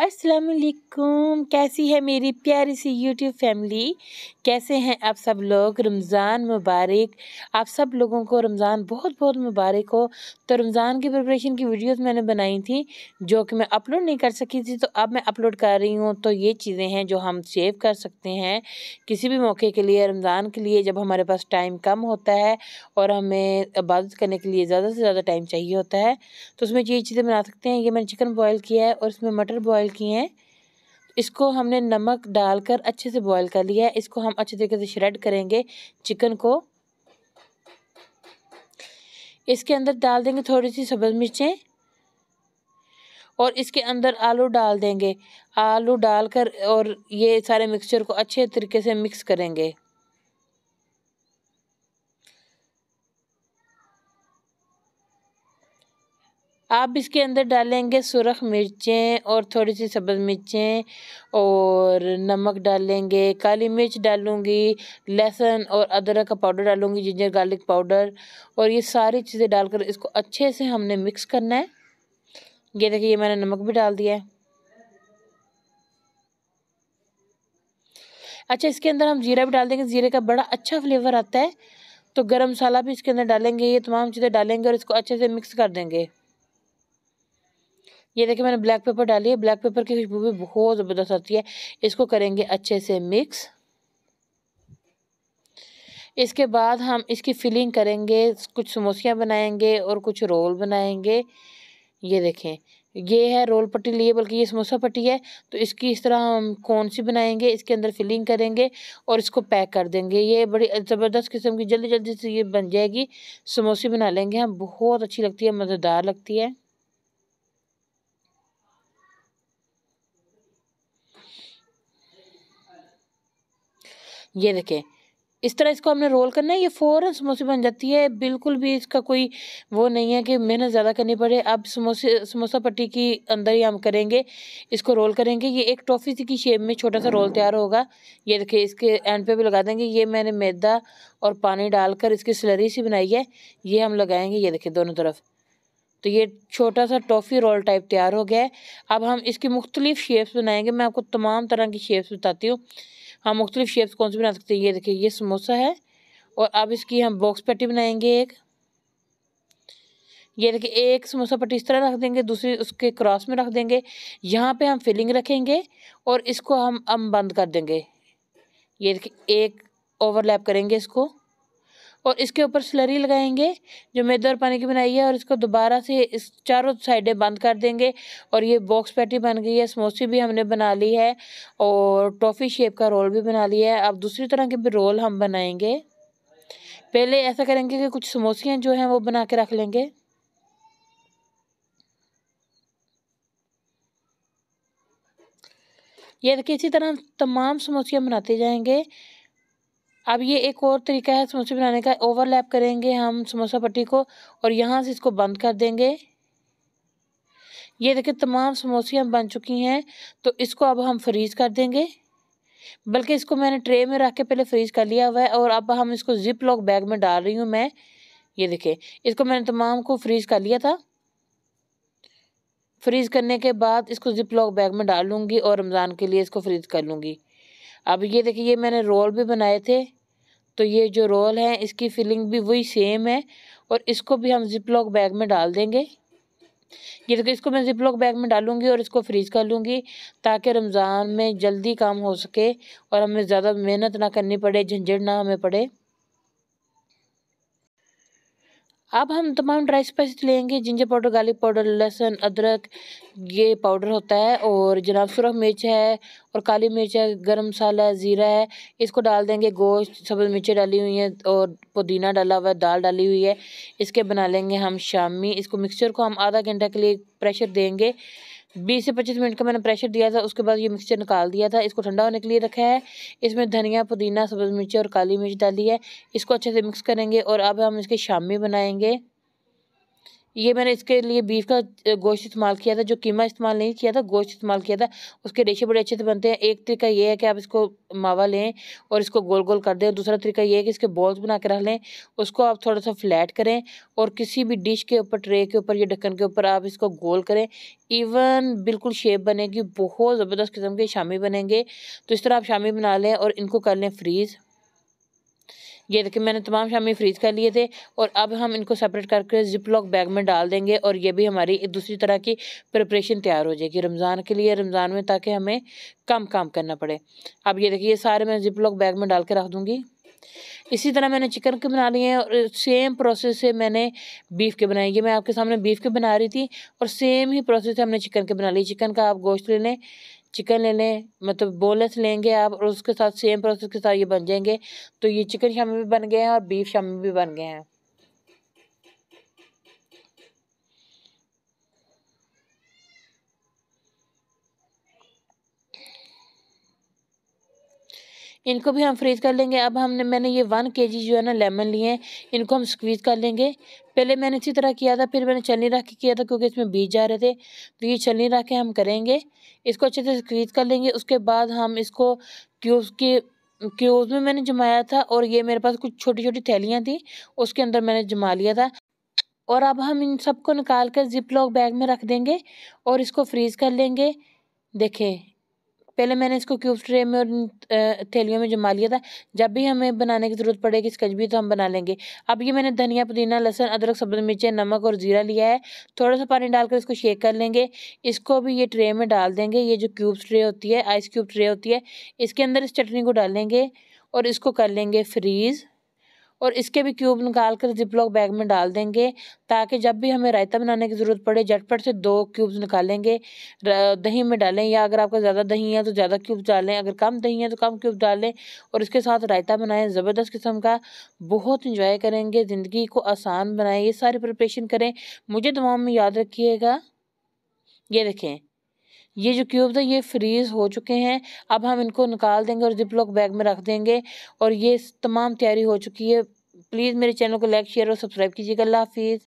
असलकुम कैसी है मेरी प्यारी सी यूट्यूब फैमिली कैसे हैं आप सब लोग रमज़ान मुबारक आप सब लोगों को रमज़ान बहुत बहुत मुबारक हो तो रमज़ान की प्रिपरेशन की वीडियोस मैंने बनाई थी जो कि मैं अपलोड नहीं कर सकी थी तो अब मैं अपलोड कर रही हूँ तो ये चीज़ें हैं जो हम सेव कर सकते हैं किसी भी मौके के लिए रमज़ान के लिए जब हमारे पास टाइम कम होता है और हमें इबादत करने के लिए ज़्यादा से ज़्यादा टाइम चाहिए होता है तो उसमें ये चीज़ें बना सकते हैं ये मैंने चिकन बॉयल किया है और इसमें मटर बॉयल बॉईल किए हैं इसको हमने नमक डालकर अच्छे से बॉईल कर लिया है इसको हम अच्छे तरीके से श्रेड करेंगे चिकन को इसके अंदर डाल देंगे थोड़ी सी सब्ज़ मिर्चें और इसके अंदर आलू डाल देंगे आलू डालकर और ये सारे मिक्सचर को अच्छे तरीके से मिक्स करेंगे आप इसके अंदर डालेंगे सुरख मिर्चें और थोड़ी सी सब्ज़ मिर्चें और नमक डालेंगे काली मिर्च डालूँगी लहसुन और अदरक का पाउडर डालूँगी जिंजर गार्लिक पाउडर और ये सारी चीज़ें डालकर इसको अच्छे से हमने मिक्स करना है ये देखिए ये मैंने नमक भी डाल दिया है अच्छा इसके अंदर हम जीरा भी डाल देंगे जीरे का बड़ा अच्छा फ्लेवर आता है तो गरम मसाला भी इसके अंदर डालेंगे ये तमाम चीज़ें डालेंगे और इसको अच्छे से मिक्स कर देंगे ये देखिए मैंने ब्लैक पेपर डाली है ब्लैक पेपर की खुशबू भी बहुत ज़बरदस्त आती है इसको करेंगे अच्छे से मिक्स इसके बाद हम इसकी फिलिंग करेंगे कुछ समोसियाँ बनाएंगे और कुछ रोल बनाएंगे ये देखें ये है रोल पट्टी लिए बल्कि ये समोसा पट्टी है तो इसकी इस तरह हम कौन सी बनाएंगे इसके अंदर फिलिंग करेंगे और इसको पैक कर देंगे ये बड़ी ज़बरदस्त किस्म की जल्दी जल्दी से ये बन जाएगी समोसे बना लेंगे हम बहुत अच्छी लगती है मज़ेदार लगती है ये देखें इस तरह इसको हमने रोल करना है ये फ़ौरन समोसे बन जाती है बिल्कुल भी इसका कोई वो नहीं है कि मेहनत ज़्यादा करनी पड़े अब समोसे समोसा पट्टी के अंदर ही हम करेंगे इसको रोल करेंगे ये एक टॉफ़ी की शेप में छोटा सा रोल तैयार होगा ये देखिए इसके एंड पे भी लगा देंगे ये मैंने मैदा और पानी डालकर इसकी सिलरी सी बनाई है ये हम लगाएंगे ये देखिए दोनों तरफ तो ये छोटा सा टॉफ़ी रोल टाइप तैयार हो गया है अब हम इसकी मुख्तलिफ़ शेप्स बनाएंगे मैं आपको तमाम तरह की शेप्स बताती हूँ हम हाँ, मुख्तलिफ शेप्स कौन से बना सकते हैं ये देखिए ये समोसा है और अब इसकी हम बॉक्स पट्टी बनाएंगे एक ये देखिए एक समोसा पट्टी इस तरह रख देंगे दूसरी उसके क्रॉस में रख देंगे यहाँ पे हम फिलिंग रखेंगे और इसको हम हम बंद कर देंगे ये देखिए एक ओवरलैप करेंगे इसको और इसके ऊपर स्लरी लगाएंगे जो मैदा और पानी की बनाई है और इसको दोबारा से इस चारों साइडें बंद कर देंगे और ये बॉक्स पैटी बन गई है समोसी भी हमने बना ली है और टॉफ़ी शेप का रोल भी बना लिया है अब दूसरी तरह के भी रोल हम बनाएंगे पहले ऐसा करेंगे कि कुछ समोसियाँ जो हैं वो बना के रख लेंगे ये देखिए इसी तरह तमाम समोसियाँ बनाते जाएंगे अब ये एक और तरीका है समोसे बनाने का ओवरलैप करेंगे हम समोसा पट्टी को और यहाँ से इसको बंद कर देंगे ये देखिए तमाम समोसियाँ बन चुकी हैं तो इसको अब हम फ्रीज़ कर देंगे बल्कि इसको मैंने ट्रे में रख के पहले फ्रीज़ कर लिया हुआ है और अब हम इसको जिप लॉक बैग में डाल रही हूँ मैं ये देखिए इसको मैंने तमाम को फ्रीज़ कर लिया था फ्रीज़ करने के बाद इसको जिप लॉक बैग में डाल लूँगी और रमज़ान के लिए इसको फ्रीज़ कर लूँगी अब ये देखिए ये मैंने रोल भी बनाए थे तो ये जो रोल है इसकी फिलिंग भी वही सेम है और इसको भी हम जिप लॉक बैग में डाल देंगे ये देखो इसको मैं जिप लॉक बैग में डालूंगी और इसको फ्रीज कर लूँगी ताकि रमज़ान में जल्दी काम हो सके और हमें ज़्यादा मेहनत ना करनी पड़े झंझट ना हमें पड़े अब हम तमाम ड्राई स्पाइसेस लेंगे जिंजर पाउडर गार्लिक पाउडर लहसुन अदरक ये पाउडर होता है और जनाब सुरख मिर्च है और काली मिर्च है गर्म मसाला है ज़ीरा है इसको डाल देंगे गोश्त सब्ज़ मिर्चें डाली हुई हैं और पुदीना डाला हुआ है दाल डाली हुई है इसके बना लेंगे हम शामी इसको मिक्सचर को हम आधा घंटा के लिए प्रेशर देंगे बीस से पच्चीस मिनट का मैंने प्रेशर दिया था उसके बाद ये मिक्सचर निकाल दिया था इसको ठंडा होने के लिए रखा है इसमें धनिया पुदीना सब्ज़ मिर्ची और काली मिर्च डाली है इसको अच्छे से मिक्स करेंगे और अब हम इसके शामी बनाएंगे ये मैंने इसके लिए बीफ का गोश्त इस्तेमाल किया था जो कीमा इस्तेमाल नहीं किया था गोश्त इस्तेमाल किया था उसके रेशे बड़े अच्छे से बनते हैं एक तरीका ये है कि आप इसको मावा लें और इसको गोल गोल कर दें दूसरा तरीका ये है कि इसके बॉल्स बना के रख लें उसको आप थोड़ा सा फ्लैट करें और किसी भी डिश के ऊपर ट्रे के ऊपर या ढक्कन के ऊपर आप इसको गोल करें इवन बिल्कुल शेप बनेगी बहुत ज़बरदस्त किस्म के शामी बनेंगे तो इस तरह आप शामी बना लें और इनको कर लें फ्रीज़ ये देखिए मैंने तमाम शामी फ्रीज कर लिए थे और अब हम इनको सेपरेट करके जिप लॉक बैग में डाल देंगे और ये भी हमारी दूसरी तरह की प्रिपरेशन तैयार हो जाएगी रमज़ान के लिए रमज़ान में ताकि हमें कम काम करना पड़े अब ये देखिए ये सारे मैं जिप लॉक बैग में डाल के रख दूँगी इसी तरह मैंने चिकन के बना लिए हैं और सेम प्रोसेस से मैंने बीफ के बनाए ये मैं आपके सामने बीफ के बना रही थी और सेम ही प्रोसेस से हमने चिकन के बना लिए चिकन का आप गोश्त ले लें चिकन ले लें मतलब बोनलेस लेंगे आप और उसके साथ सेम प्रोसेस के साथ ये बन जाएंगे तो ये चिकन शामी भी बन गए हैं और बीफ शामी भी बन गए हैं इनको भी हम फ्रीज कर लेंगे अब हमने मैंने ये वन के जी जो है ना लेमन लिए हैं इनको हम स्क्वीज़ कर लेंगे पहले मैंने इसी तरह किया था फिर मैंने चलनी रख के किया था क्योंकि इसमें बीज जा रहे थे तो ये चलनी रख के हम करेंगे इसको अच्छे से स्क्वीज़ कर लेंगे उसके बाद हम इसको क्यूब की क्यूब में मैंने जमाया था और ये मेरे पास कुछ छोटी छोटी थैलियाँ थी उसके अंदर मैंने जमा लिया था और अब हम इन सबको निकाल कर जिप लॉक बैग में रख देंगे और इसको फ्रीज़ कर लेंगे देखें पहले मैंने इसको क्यूब ट्रे में और थैलियों में जमा लिया था जब भी हमें बनाने की ज़रूरत पड़ेगी स्कच भी तो हम बना लेंगे अब ये मैंने धनिया पुदीना लहसन अदरक सब्ज मिर्चें नमक और ज़ीरा लिया है थोड़ा सा पानी डालकर इसको शेक कर लेंगे इसको भी ये ट्रे में डाल देंगे ये जो क्यूब्स ट्रे होती है आइस क्यूब ट्रे होती है इसके अंदर इस चटनी को डालेंगे और इसको कर लेंगे फ्रीज़ और इसके भी क्यूब निकाल कर जिपलॉक बैग में डाल देंगे ताकि जब भी हमें रायता बनाने की ज़रूरत पड़े झटपट से दो क्यूब्स निकालेंगे दही में डालें या अगर आपका ज़्यादा दही है तो ज़्यादा क्यूब डालें अगर कम दही है तो कम क्यूब डालें और इसके साथ रायता बनाएं ज़बरदस्त किस्म का बहुत इंजॉय करेंगे ज़िंदगी को आसान बनाएं ये सारी प्रिपरेशन करें मुझे दवाओं में याद रखिएगा ये देखें ये जो क्यूब थे ये फ्रीज़ हो चुके हैं अब हम इनको निकाल देंगे और जिप लॉक बैग में रख देंगे और ये तमाम तैयारी हो चुकी है प्लीज़ मेरे चैनल को लाइक शेयर और सब्सक्राइब कीजिएगा अल्लाह हाफिज़